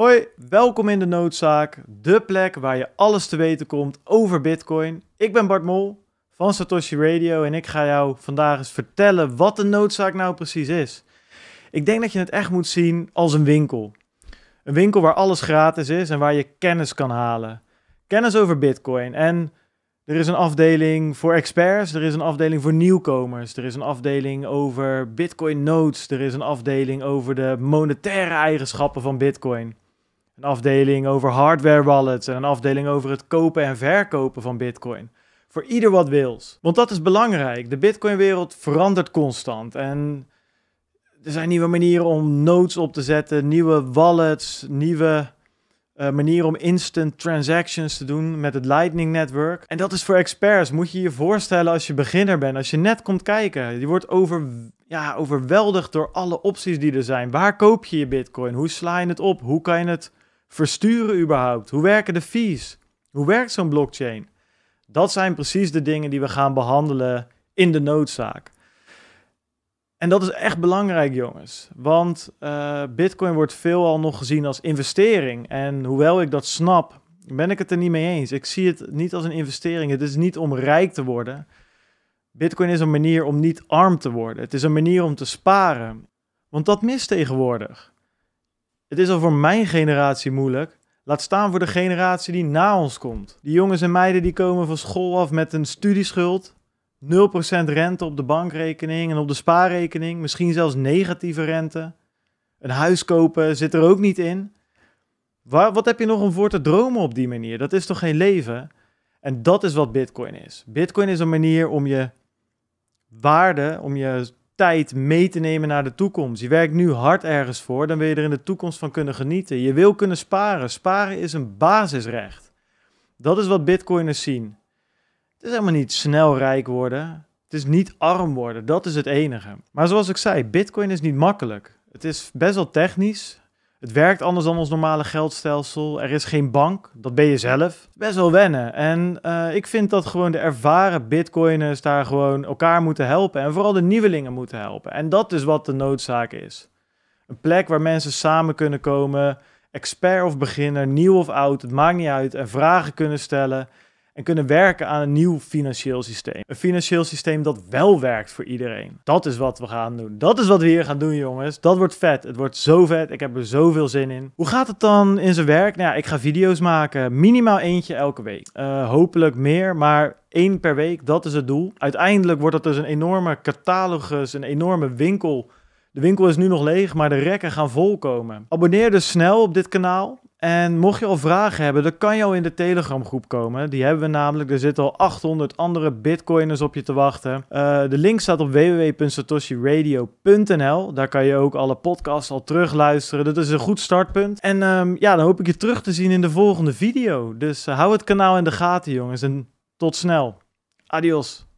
Hoi, welkom in de Noodzaak, de plek waar je alles te weten komt over Bitcoin. Ik ben Bart Mol van Satoshi Radio en ik ga jou vandaag eens vertellen wat de noodzaak nou precies is. Ik denk dat je het echt moet zien als een winkel. Een winkel waar alles gratis is en waar je kennis kan halen. Kennis over Bitcoin. En er is een afdeling voor experts, er is een afdeling voor nieuwkomers, er is een afdeling over Bitcoin notes, er is een afdeling over de monetaire eigenschappen van Bitcoin. Een afdeling over hardware wallets en een afdeling over het kopen en verkopen van Bitcoin. Voor ieder wat wils. Want dat is belangrijk. De Bitcoin-wereld verandert constant. En er zijn nieuwe manieren om nodes op te zetten, nieuwe wallets, nieuwe eh, manieren om instant transactions te doen met het Lightning Network. En dat is voor experts. Moet je je voorstellen als je beginner bent, als je net komt kijken. Je wordt over, ja, overweldigd door alle opties die er zijn. Waar koop je je Bitcoin? Hoe sla je het op? Hoe kan je het versturen überhaupt? Hoe werken de fees? Hoe werkt zo'n blockchain? Dat zijn precies de dingen die we gaan behandelen in de noodzaak. En dat is echt belangrijk, jongens. Want eh, Bitcoin wordt veelal nog gezien als investering. En hoewel ik dat snap, ben ik het er niet mee eens. Ik zie het niet als een investering. Het is niet om rijk te worden. Bitcoin is een manier om niet arm te worden. Het is een manier om te sparen. Want dat mist tegenwoordig. Het is al voor mijn generatie moeilijk. Laat staan voor de generatie die na ons komt. Die jongens en meiden die komen van school af met een studieschuld. 0% rente op de bankrekening en op de spaarrekening. Misschien zelfs negatieve rente. Een huis kopen zit er ook niet in. Waar, wat heb je nog om voor te dromen op die manier? Dat is toch geen leven? En dat is wat Bitcoin is. Bitcoin is een manier om je waarde, om je tijd mee te nemen naar de toekomst. Je werkt nu hard ergens voor, dan wil je er in de toekomst van kunnen genieten. Je wil kunnen sparen. Sparen is een basisrecht. Dat is wat bitcoiners zien. Het is helemaal niet snel rijk worden. Het is niet arm worden. Dat is het enige. Maar zoals ik zei, bitcoin is niet makkelijk. Het is best wel technisch. Het werkt anders dan ons normale geldstelsel. Er is geen bank, dat ben je zelf. Best wel wennen. En eh, ik vind dat gewoon de ervaren bitcoiners daar gewoon elkaar moeten helpen. En vooral de nieuwelingen moeten helpen. En dat is wat de noodzaak is. Een plek waar mensen samen kunnen komen, expert of beginner, nieuw of oud, het maakt niet uit. En vragen kunnen stellen en kunnen werken aan een nieuw financieel systeem. Een financieel systeem dat wel werkt voor iedereen. Dat is wat we gaan doen. Dat is wat we hier gaan doen, jongens. Dat wordt vet. Het wordt zo vet. Ik heb er zoveel zin in. Hoe gaat het dan in zijn werk? Nou ja, ik ga video's maken. Minimaal eentje elke week. Eh, hopelijk meer, maar één per week. Dat is het doel. Uiteindelijk wordt dat dus een enorme catalogus, een enorme winkel. De winkel is nu nog leeg, maar de rekken gaan volkomen. Abonneer dus snel op dit kanaal. En mocht je al vragen hebben, dan kan je al in de Telegram groep komen. Die hebben we namelijk. Er zitten al 800 andere bitcoiners op je te wachten. Eh, de link staat op www.satoshiradio.nl. Daar kan je ook alle podcasts al terugluisteren. Dat is een goed startpunt. En ehm, ja, dan hoop ik je terug te zien in de volgende video. Dus eh, hou het kanaal in de gaten jongens en tot snel. Adios.